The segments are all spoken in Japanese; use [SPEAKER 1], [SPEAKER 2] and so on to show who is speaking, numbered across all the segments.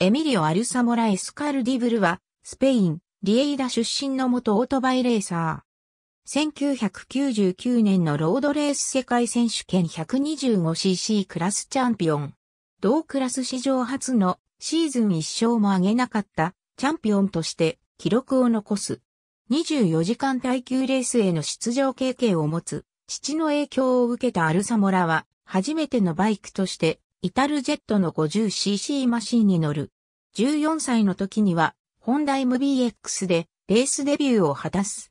[SPEAKER 1] エミリオ・アルサモラ・エスカルディブルは、スペイン、リエイダ出身の元オートバイレーサー。1999年のロードレース世界選手権 125cc クラスチャンピオン。同クラス史上初のシーズン1勝も挙げなかったチャンピオンとして記録を残す。24時間耐久レースへの出場経験を持つ父の影響を受けたアルサモラは初めてのバイクとしてイタルジェットの 50cc マシンに乗る。14歳の時には、ホンダ MBX でレースデビューを果たす。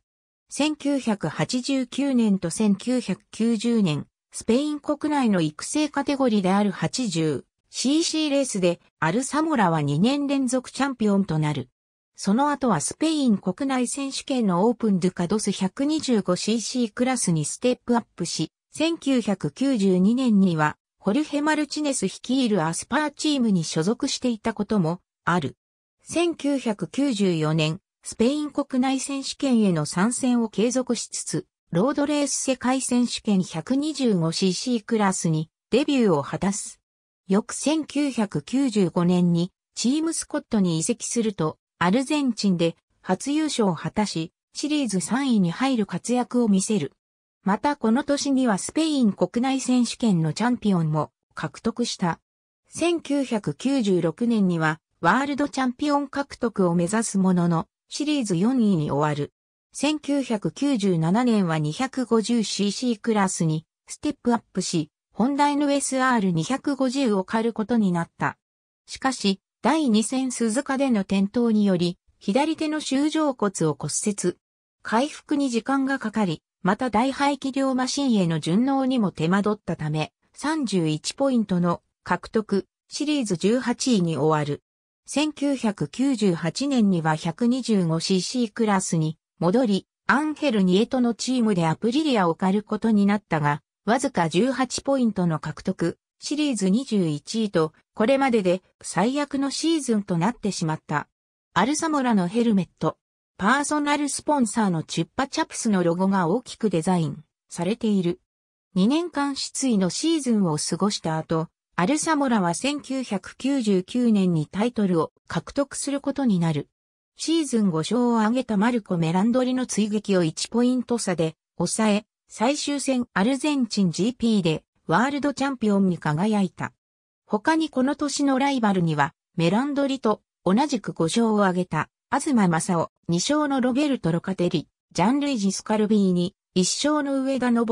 [SPEAKER 1] 1989年と1990年、スペイン国内の育成カテゴリーである 80cc レースで、アルサモラは2年連続チャンピオンとなる。その後はスペイン国内選手権のオープンドゥカドス 125cc クラスにステップアップし、1992年にはホルヘ・マルチネス率いるアスパーチームに所属していたこともある。1994年、スペイン国内選手権への参戦を継続しつつ、ロードレース世界選手権 125cc クラスにデビューを果たす。翌1995年にチームスコットに移籍すると、アルゼンチンで初優勝を果たし、シリーズ3位に入る活躍を見せる。またこの年にはスペイン国内選手権のチャンピオンも獲得した。1996年にはワールドチャンピオン獲得を目指すもののシリーズ4位に終わる。1997年は 250cc クラスにステップアップし、本題の SR250 を狩ることになった。しかし、第2戦鈴鹿での転倒により、左手の収上骨を骨折。回復に時間がかかり、また大排気量マシンへの順応にも手間取ったため、31ポイントの獲得、シリーズ18位に終わる。1998年には 125cc クラスに戻り、アンヘル・ニエトのチームでアプリリアを借ることになったが、わずか18ポイントの獲得、シリーズ21位と、これまでで最悪のシーズンとなってしまった。アルサモラのヘルメット、パーソナルスポンサーのチュッパチャプスのロゴが大きくデザインされている。2年間失意のシーズンを過ごした後、アルサモラは1999年にタイトルを獲得することになる。シーズン5勝を挙げたマルコ・メランドリの追撃を1ポイント差で抑え、最終戦アルゼンチン GP でワールドチャンピオンに輝いた。他にこの年のライバルにはメランドリと同じく5勝を挙げた東正オ、二勝のロベルト・ロカテリ、ジャンルイジ・スカルビーに、一勝の上田昇、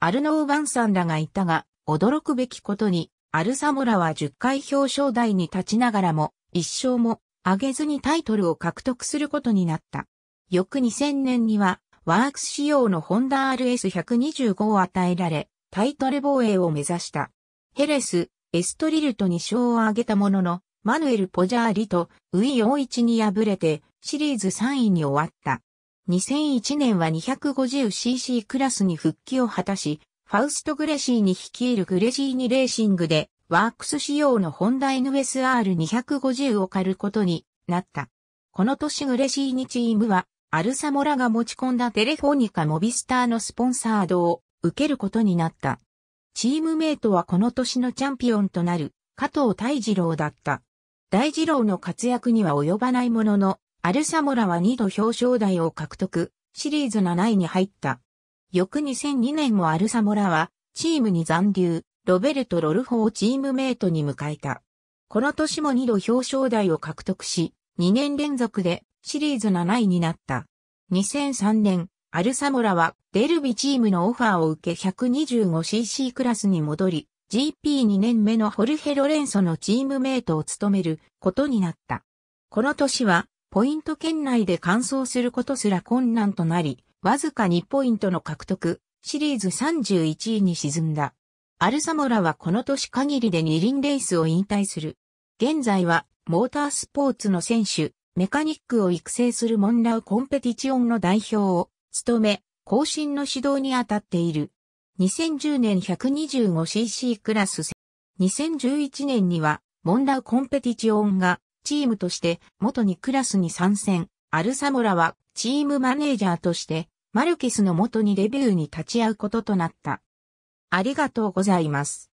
[SPEAKER 1] アルノー・バンさんらがいたが、驚くべきことに、アルサモラは10回表彰台に立ちながらも、一勝も上げずにタイトルを獲得することになった。翌2000年には、ワークス仕様のホンダ RS125 を与えられ、タイトル防衛を目指した。ヘレス、エストリルと2勝を挙げたものの、マヌエル・ポジャーリとウィイチに敗れてシリーズ3位に終わった。2001年は 250cc クラスに復帰を果たし、ファウスト・グレシーに率いるグレシーニレーシングでワークス仕様のホンダ NSR250 を借ることになった。この年グレシーニチームはアルサモラが持ち込んだテレフォニカモビスターのスポンサードを受けることになった。チームメイトはこの年のチャンピオンとなる加藤大二郎だった。大二郎の活躍には及ばないものの、アルサモラは2度表彰台を獲得、シリーズ7位に入った。翌2002年もアルサモラは、チームに残留、ロベルト・ロルフォをチームメイトに迎えた。この年も2度表彰台を獲得し、2年連続でシリーズ7位になった。2003年、アルサモラはデルビチームのオファーを受け 125cc クラスに戻り、GP2 年目のホルヘ・ロレンソのチームメイトを務めることになった。この年は、ポイント圏内で完走することすら困難となり、わずか2ポイントの獲得、シリーズ31位に沈んだ。アルサモラはこの年限りで二輪レースを引退する。現在は、モータースポーツの選手、メカニックを育成するモンラウコンペティチオンの代表を務め、後進の指導に当たっている。2010年 125cc クラス。2011年には、モンダウコンペティチオンが、チームとして、元にクラスに参戦。アルサモラは、チームマネージャーとして、マルケスの元にレビューに立ち会うこととなった。ありがとうございます。